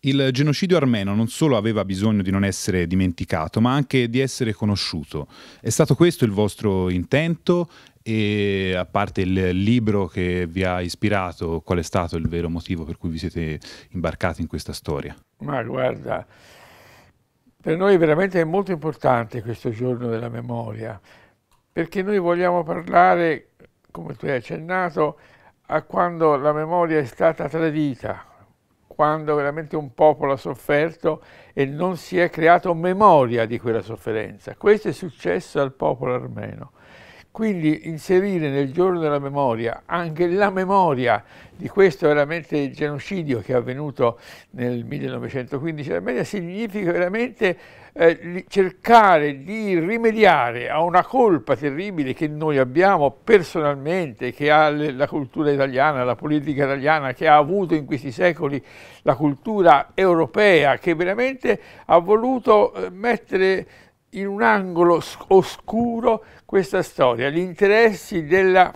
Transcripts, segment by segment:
Il genocidio armeno non solo aveva bisogno di non essere dimenticato, ma anche di essere conosciuto. È stato questo il vostro intento e a parte il libro che vi ha ispirato, qual è stato il vero motivo per cui vi siete imbarcati in questa storia? Ma guarda, per noi veramente è molto importante questo giorno della memoria, perché noi vogliamo parlare, come tu hai accennato, a quando la memoria è stata tradita quando veramente un popolo ha sofferto e non si è creato memoria di quella sofferenza. Questo è successo al popolo armeno. Quindi inserire nel giorno della memoria anche la memoria di questo veramente genocidio che è avvenuto nel 1915 in Armenia significa veramente eh, cercare di rimediare a una colpa terribile che noi abbiamo personalmente, che ha la cultura italiana, la politica italiana, che ha avuto in questi secoli la cultura europea, che veramente ha voluto eh, mettere in un angolo oscuro questa storia, gli interessi della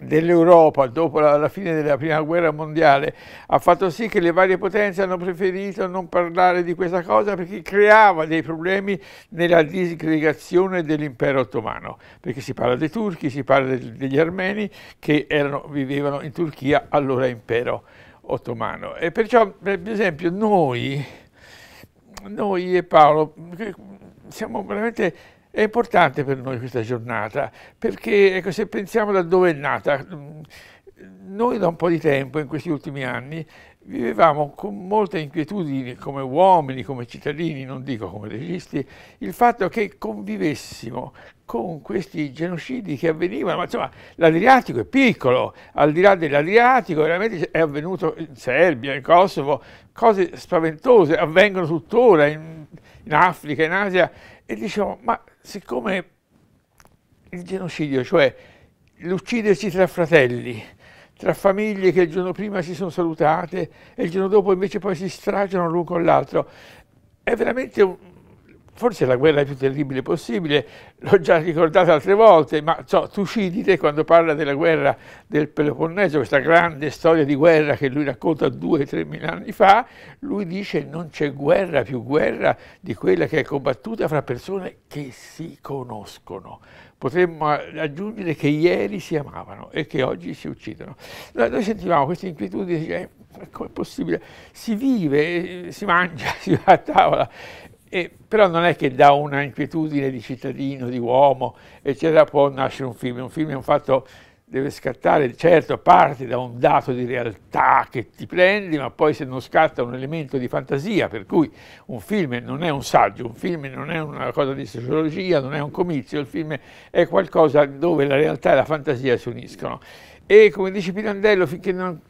dell'Europa dopo la, la, fine della prima guerra mondiale ha fatto sì che le varie potenze hanno preferito non parlare di questa cosa perché creava dei problemi nella disgregazione dell'impero ottomano, perché si parla dei turchi, si parla degli armeni che erano, vivevano in Turchia, allora impero ottomano. E perciò, per esempio, noi, noi e Paolo siamo veramente è importante per noi questa giornata perché ecco, se pensiamo da dove è nata, mm, noi da un po' di tempo, in questi ultimi anni, vivevamo con molta inquietudine come uomini, come cittadini, non dico come registi, il fatto che convivessimo con questi genocidi che avvenivano, ma insomma l'Adriatico è piccolo, al di là dell'Adriatico veramente è avvenuto in Serbia, in Kosovo, cose spaventose, avvengono tuttora in, in Africa, in Asia, e diciamo ma siccome il genocidio, cioè l'uccidersi tra fratelli, tra famiglie che il giorno prima si sono salutate e il giorno dopo invece poi si stracciano l'un con l'altro, è veramente un, forse la guerra più terribile possibile, l'ho già ricordato altre volte, ma so, Tucidide quando parla della guerra del Peloponneso, questa grande storia di guerra che lui racconta due o tre mila anni fa, lui dice non c'è guerra più guerra di quella che è combattuta fra persone che si conoscono. Potremmo aggiungere che ieri si amavano e che oggi si uccidono. Noi sentivamo questa inquietudine, eh, come è possibile? Si vive, eh, si mangia, si va a tavola e, però non è che da una inquietudine di cittadino, di uomo, eccetera, può nascere un film. Un film è un fatto deve scattare, certo parte da un dato di realtà che ti prendi, ma poi se non scatta un elemento di fantasia, per cui un film non è un saggio, un film non è una cosa di sociologia, non è un comizio, il film è qualcosa dove la realtà e la fantasia si uniscono. E come dice Pirandello, finché non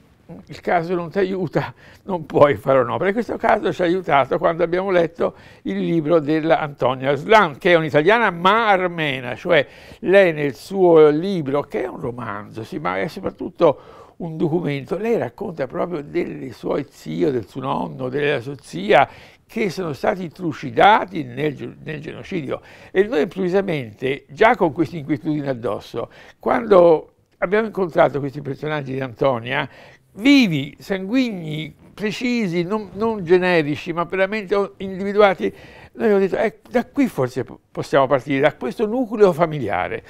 il caso non ti aiuta, non puoi fare un'opera. In questo caso ci ha aiutato quando abbiamo letto il libro dell'Antonia Slan, che è un'italiana ma armena, cioè lei nel suo libro, che è un romanzo, sì, ma è soprattutto un documento, lei racconta proprio del suo zio, del suo nonno, della sua zia, che sono stati trucidati nel, nel genocidio. E noi improvvisamente, già con questa inquietudine addosso, quando abbiamo incontrato questi personaggi di Antonia, vivi, sanguigni, precisi, non, non generici, ma veramente individuati, noi abbiamo detto, eh, da qui forse possiamo partire, da questo nucleo familiare.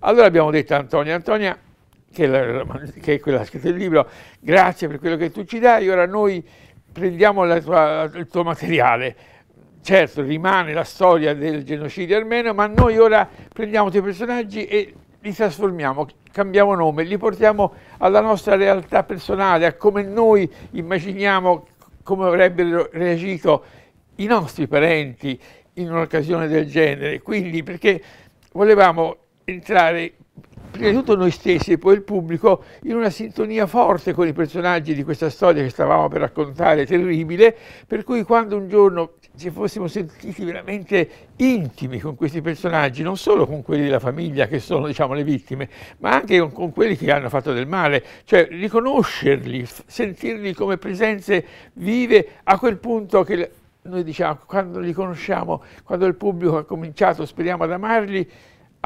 Allora abbiamo detto a Antonia, Antonia, che è, la, che è quella che ha scritto il libro, grazie per quello che tu ci dai, ora noi prendiamo tua, il tuo materiale, certo rimane la storia del genocidio armeno, ma noi ora prendiamo i tuoi personaggi e li trasformiamo, cambiamo nome, li portiamo alla nostra realtà personale, a come noi immaginiamo come avrebbero reagito i nostri parenti in un'occasione del genere. Quindi perché volevamo entrare prima di tutto noi stessi e poi il pubblico in una sintonia forte con i personaggi di questa storia che stavamo per raccontare, terribile, per cui quando un giorno ci fossimo sentiti veramente intimi con questi personaggi, non solo con quelli della famiglia che sono diciamo, le vittime, ma anche con, con quelli che hanno fatto del male, cioè riconoscerli, sentirli come presenze vive a quel punto che noi diciamo, quando li conosciamo, quando il pubblico ha cominciato, speriamo, ad amarli,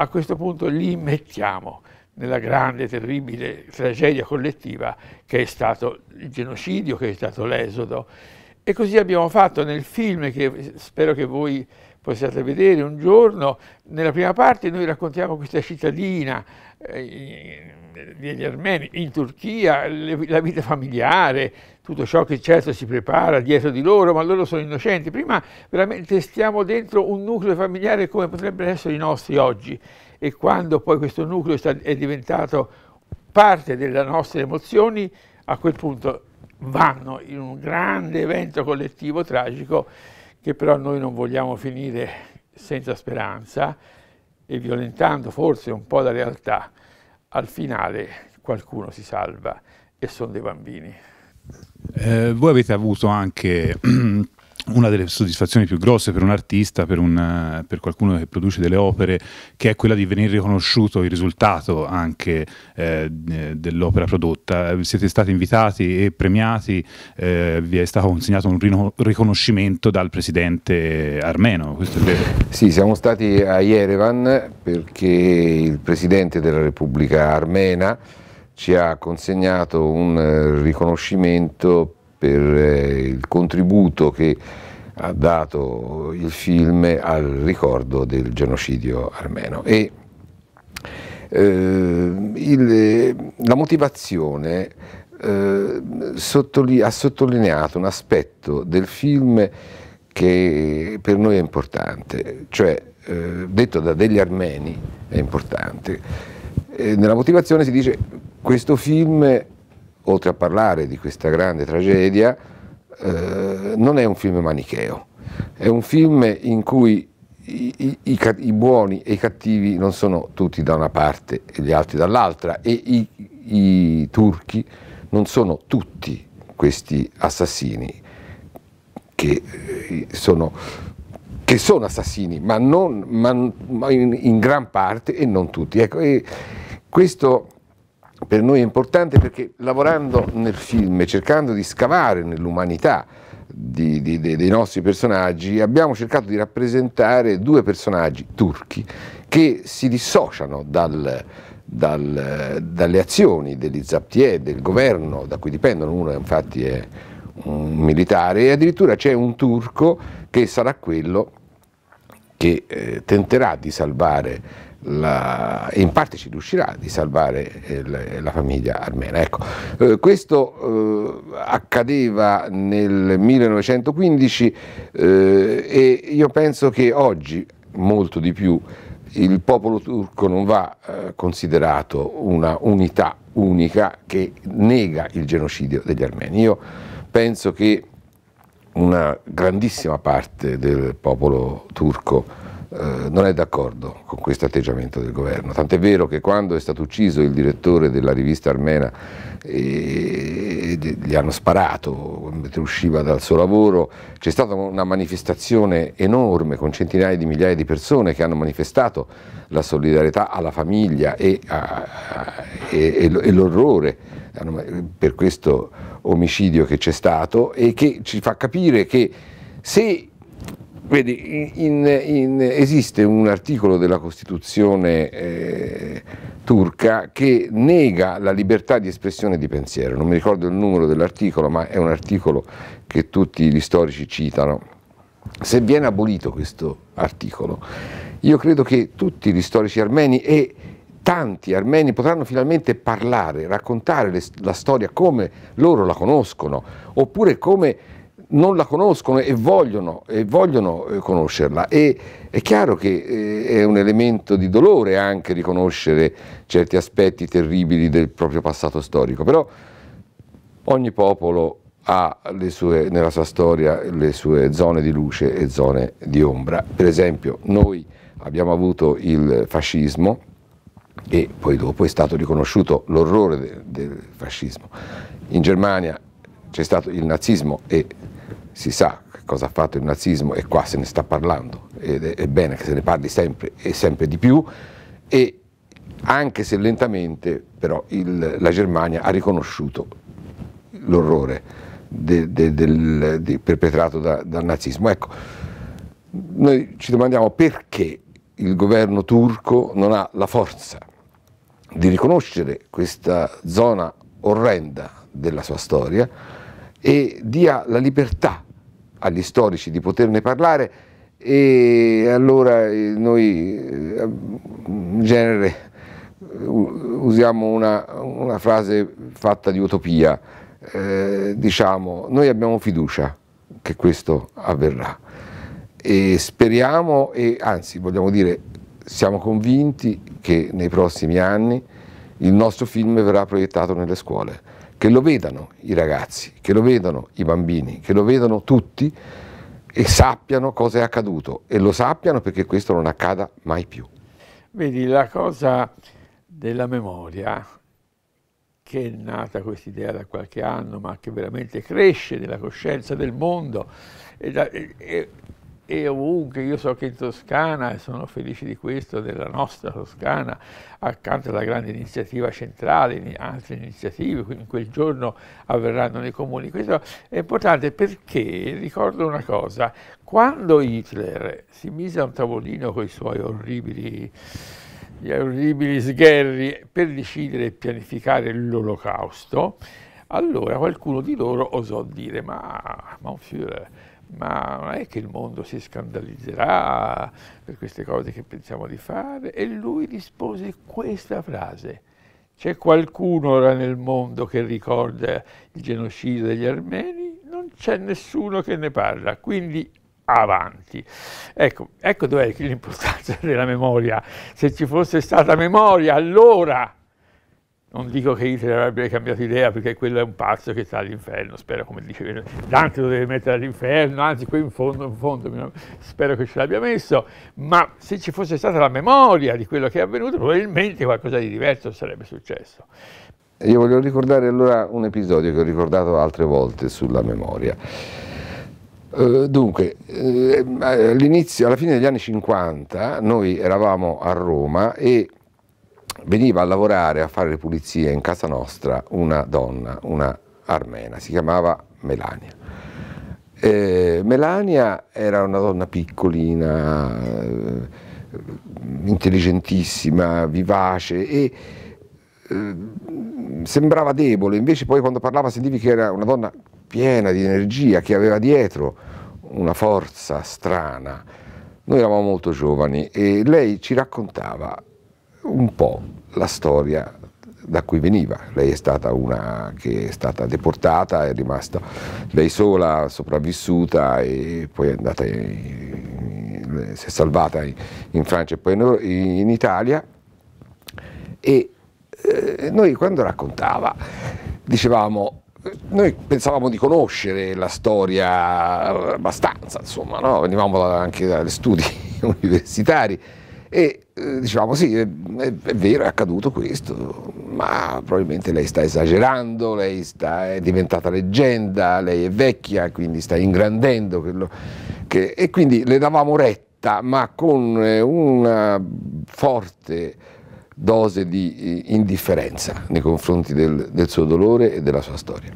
a questo punto li mettiamo nella grande, terribile tragedia collettiva che è stato il genocidio, che è stato l'esodo. E così abbiamo fatto nel film che spero che voi possiate vedere un giorno. Nella prima parte noi raccontiamo questa cittadina eh, degli armeni in Turchia, la vita familiare, tutto ciò che certo si prepara dietro di loro, ma loro sono innocenti. Prima veramente stiamo dentro un nucleo familiare come potrebbero essere i nostri oggi e quando poi questo nucleo è diventato parte delle nostre emozioni, a quel punto vanno in un grande evento collettivo tragico che però noi non vogliamo finire senza speranza e violentando forse un po' la realtà, al finale qualcuno si salva e sono dei bambini. Eh, voi avete avuto anche una delle soddisfazioni più grosse per un artista, per, un, per, qualcuno che produce delle opere, che è quella di venire riconosciuto il risultato anche eh, dell'opera prodotta. Siete stati invitati e premiati, eh, vi è stato consegnato un riconoscimento dal presidente armeno, questo è vero? Sì, siamo stati a Yerevan perché il presidente della Repubblica armena ci ha consegnato un eh, riconoscimento per eh, il contributo che ha dato il film al ricordo del genocidio armeno. E, eh, il, la motivazione eh, ha sottolineato un aspetto del film che per noi è importante, cioè eh, detto da degli armeni è importante. Eh, nella motivazione si dice questo film oltre a parlare di questa grande tragedia, eh, non è un film manicheo, è un film in cui i, i, i, buoni e i cattivi non sono tutti da una parte e gli altri dall'altra e i turchi non sono tutti questi assassini che eh, sono, che sono assassini, ma, non, ma, ma in, in, gran parte e non tutti. Ecco, e questo per noi è importante perché lavorando nel film e cercando di scavare nell'umanità di, di, dei nostri personaggi abbiamo cercato di rappresentare due personaggi turchi che si dissociano dal, dal, dalle azioni degli Zaptie, del governo da cui dipendono, uno infatti è un militare e addirittura c'è un turco che sarà quello che eh, tenterà di salvare la, in parte ci riuscirà di salvare il, eh, la famiglia armena. Ecco, eh, questo eh, accadeva nel 1915 eh, e io penso che oggi molto di più il popolo turco non va eh, considerato una unità unica che nega il genocidio degli armeni. Io penso che una grandissima parte del popolo turco eh, non è d'accordo con questo atteggiamento del governo, tant'è vero che quando è stato ucciso il direttore della rivista armena eh, e, e gli hanno sparato mentre usciva dal suo lavoro, c'è stata una manifestazione enorme con centinaia di migliaia di persone che hanno manifestato la solidarietà alla famiglia e, a, a, e, e l'orrore per questo omicidio che c'è stato e che ci fa capire che se Vedi, in, in, esiste un articolo della Costituzione eh, turca che nega la libertà di espressione di pensiero, non mi ricordo il numero dell'articolo, ma è un articolo che tutti gli storici citano. Se viene abolito questo articolo, io credo che tutti gli storici armeni e tanti armeni potranno finalmente parlare, raccontare le, la storia come loro la conoscono, oppure come non la conoscono e vogliono, e vogliono eh, conoscerla. E è chiaro che eh, è un elemento di dolore anche riconoscere certi aspetti terribili del proprio passato storico, però ogni popolo ha sue, nella sua storia le sue zone di luce e zone di ombra. Per esempio noi abbiamo avuto il fascismo e poi dopo è stato riconosciuto l'orrore del, del fascismo. In Germania c'è stato il nazismo e si sa cosa ha fatto il nazismo e qua se ne sta parlando ed è, è bene che se ne parli sempre e sempre di più e anche se lentamente però il, la Germania ha riconosciuto l'orrore de, de, del, de, perpetrato da, dal nazismo. Ecco, noi ci domandiamo perché il governo turco non ha la forza di riconoscere questa zona orrenda della sua storia e dia la libertà agli storici di poterne parlare e allora eh, noi eh, in genere eh, usiamo una, una frase fatta di utopia, eh, diciamo noi abbiamo fiducia che questo avverrà e speriamo e anzi vogliamo dire siamo convinti che nei prossimi anni il nostro film verrà proiettato nelle scuole che lo vedano i ragazzi, che lo vedano i bambini, che lo vedano tutti e sappiano cosa è accaduto e lo sappiano perché questo non accada mai più. Vedi, la cosa della memoria, che è nata questa idea da qualche anno, ma che veramente cresce nella coscienza del mondo, e da, e, e ovunque, io so che in Toscana, e sono felice di questo, della nostra Toscana, accanto alla grande iniziativa centrale, in altre iniziative, in quel giorno avverranno nei comuni. Questo è importante perché, ricordo una cosa, quando Hitler si mise a un tavolino con i suoi orribili gli orribili sgherri per decidere e pianificare l'olocausto, allora qualcuno di loro osò dire ma, ma un Führer, ma non è che il mondo si scandalizzerà per queste cose che pensiamo di fare. E lui rispose questa frase. C'è qualcuno ora nel mondo che ricorda il genocidio degli armeni? Non c'è nessuno che ne parla, quindi avanti. Ecco, ecco dov'è l'importanza della memoria. Se ci fosse stata memoria, allora non dico che Hitler avrebbe cambiato idea perché quello è un pazzo che sta all'inferno, spero come dicevi, Dante lo deve mettere all'inferno, anzi qui in fondo, in fondo, spero che ce l'abbia messo, ma se ci fosse stata la memoria di quello che è avvenuto probabilmente qualcosa di diverso sarebbe successo. Io voglio ricordare allora un episodio che ho ricordato altre volte sulla memoria. Eh, dunque, eh, alla fine degli anni 50 noi eravamo a Roma e veniva a lavorare, a fare le pulizie in casa nostra una donna, una armena, si chiamava Melania. Eh, Melania era una donna piccolina, eh, intelligentissima, vivace e eh, sembrava debole, invece poi quando parlava sentivi che era una donna piena di energia, che aveva dietro una forza strana. Noi eravamo molto giovani e lei ci raccontava un po' la storia da cui veniva. Lei è stata una che è stata deportata, è rimasta lei sola, sopravvissuta e poi è andata, in, si è salvata in, Francia e poi in, Italia. E eh, noi quando raccontava dicevamo noi pensavamo di conoscere la storia abbastanza, insomma, no? venivamo anche dagli studi universitari e diciamo sì, è, è, vero, è accaduto questo, ma probabilmente lei sta esagerando, lei sta, è diventata leggenda, lei è vecchia, quindi sta ingrandendo quello che, e quindi le davamo retta, ma con eh, una forte dose di eh, indifferenza nei confronti del, del suo dolore e della sua storia.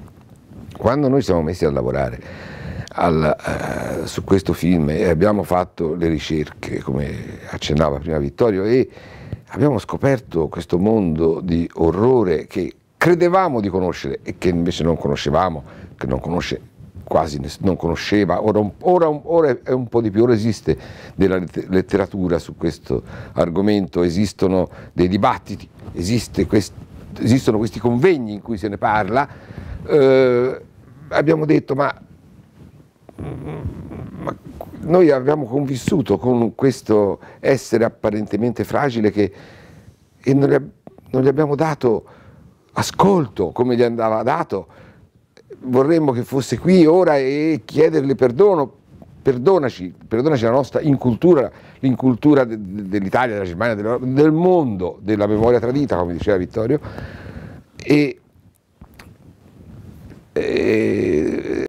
Quando noi siamo messi a lavorare al, eh, su questo film e abbiamo fatto le ricerche, come accennava prima Vittorio, e abbiamo scoperto questo mondo di orrore che credevamo di conoscere e che invece non conoscevamo, che non conosce quasi non conosceva, ora, ora, ora, è un po' di più, ora esiste della letteratura su questo argomento, esistono dei dibattiti, esiste quest, esistono questi convegni in cui se ne parla, eh, abbiamo detto ma ma noi abbiamo convissuto con questo essere apparentemente fragile che, e non gli, non gli abbiamo dato ascolto come gli andava dato. Vorremmo che fosse qui ora e chiederle perdono, perdonaci, perdonaci la nostra incultura, l'incultura de, de, dell'Italia, della Germania, della, del mondo, della memoria tradita, come diceva Vittorio. E, e,